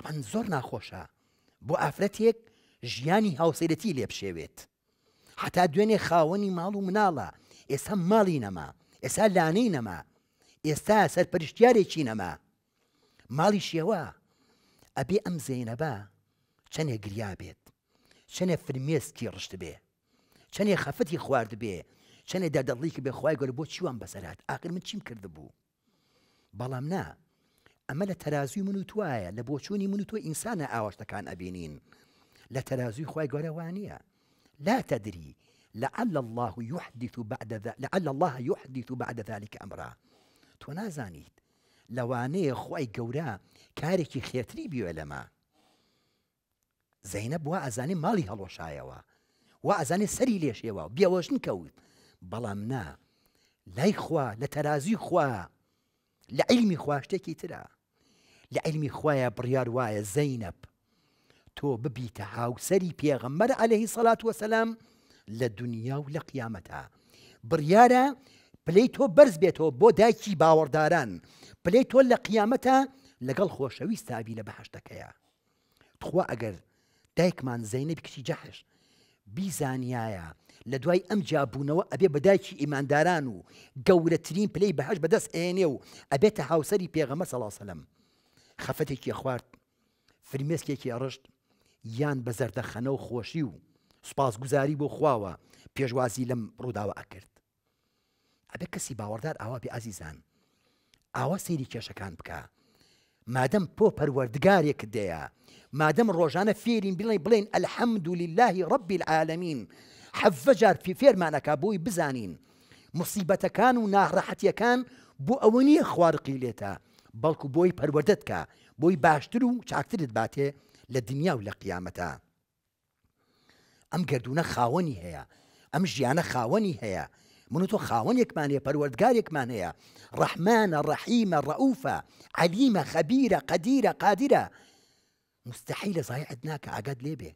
ئەمان زۆر ناخۆشە بۆ ئافرەتێک ژیانی هاوسەرەتی لێ بشێوێت حتا دوێنێ خاوەنی ماڵ و مناڵە ئێستا ماڵی نەما ئێستا لانەی نەما ئێستا سەرپەرشتارێکی نەما ماڵی شێوە ئەبێ ئەم زێنەبە چەنێ گریا بێت چەنێ فرمێسکی ڕشت بێ چەنێ خەفەتی خوارد بێ چەنێ دەدەڵی کە بێخوای گەۆر بۆ چیوان بەسەرات ئاکر من چیم کرد بوو بەڵام نا ئەمە لە تەرازوی من و توایە لە بۆچوونی من و تۆ ئینسانە ئاواشتەکان ئەبینین لە تەرازوی خی گەۆرەوانییە لا تدري لعل الله يحدث بعد ذا لعل الله يحدث بعد ذلك امرا تۆ نازانیت لەوانەیە خی گەورە کارێکی خێتری بیوێ لەما زەینە بووە ئەزانی ماڵی هەڵۆشایەوە و ئەزانێ سەری لێشێەوە بیاوەژن کەوت بەڵام نا لای خوا لە تەرازی خوا لە عیلمی خواشتێکی ترە لە عیلمی خۆیە بڕیار وایە زەینەب تۆ ببیتە هاوسری پێغەممەرە عليهەی سەلات وەسەلام لە دنیا و لە قیامەتە بڕیارە پلەی تۆ بەرز بێتەوە بۆ دایکی باوەڕداران پلەی تۆ لە قیامەتە لەگەڵ خۆشەویستابی لە بەهشتەکەیە تخوا ئەگەر دایکمان زەینەبی کچی جەحش بیزانایە لە دوای ئەم جابوونەوە ئەبێ بەدایکی ئیمانداران و گەورەترین پلەی بەهش بەدەست ئێنێ و ئەبێتە هاوسری پێغەمە سەڵاسەلم خەفەتێکی خوارد فرمێسکێکی ئەڕشت یان بە زەردەخەنە و خۆشی و سوپاس گوزاری بۆ خواوە پێشوازی لەم ڕووداوە ئەکرد ئەبێ کەسی باوەڕدار ئاوا بێ ئازیزان ئاوا سەیری کێشەکان بکە مادەم بۆ پەروەردگارێک دەیە مادەم ڕۆژانە فێرین بڵێ بڵێن ئەلحەمد و للهی ڕبی العالمین حەفە جار پێ فێرمانەکە بۆی بزانین مصیبەتەکان و ناڕەحەتیەکان بۆ ئەوە نییە خوارقی لێتە بلکو بۆی پەروەدەت کە بۆی باشتر و چاکترت باتێ لە دنیا و لە قیامەتە ئەم گردونە خاوەنی هەیە ئەم ژیانە خاوەنی هەیە من و تۆ خاوەنێکمان هەیە پەروەردگارێکمان هەیە ڕەحمانە ڕەحیمە ڕەوفە عەلیمە خەبیرە قەدیرە قادرە مستحیل لە زایعت ناکە ئاگات لێبێ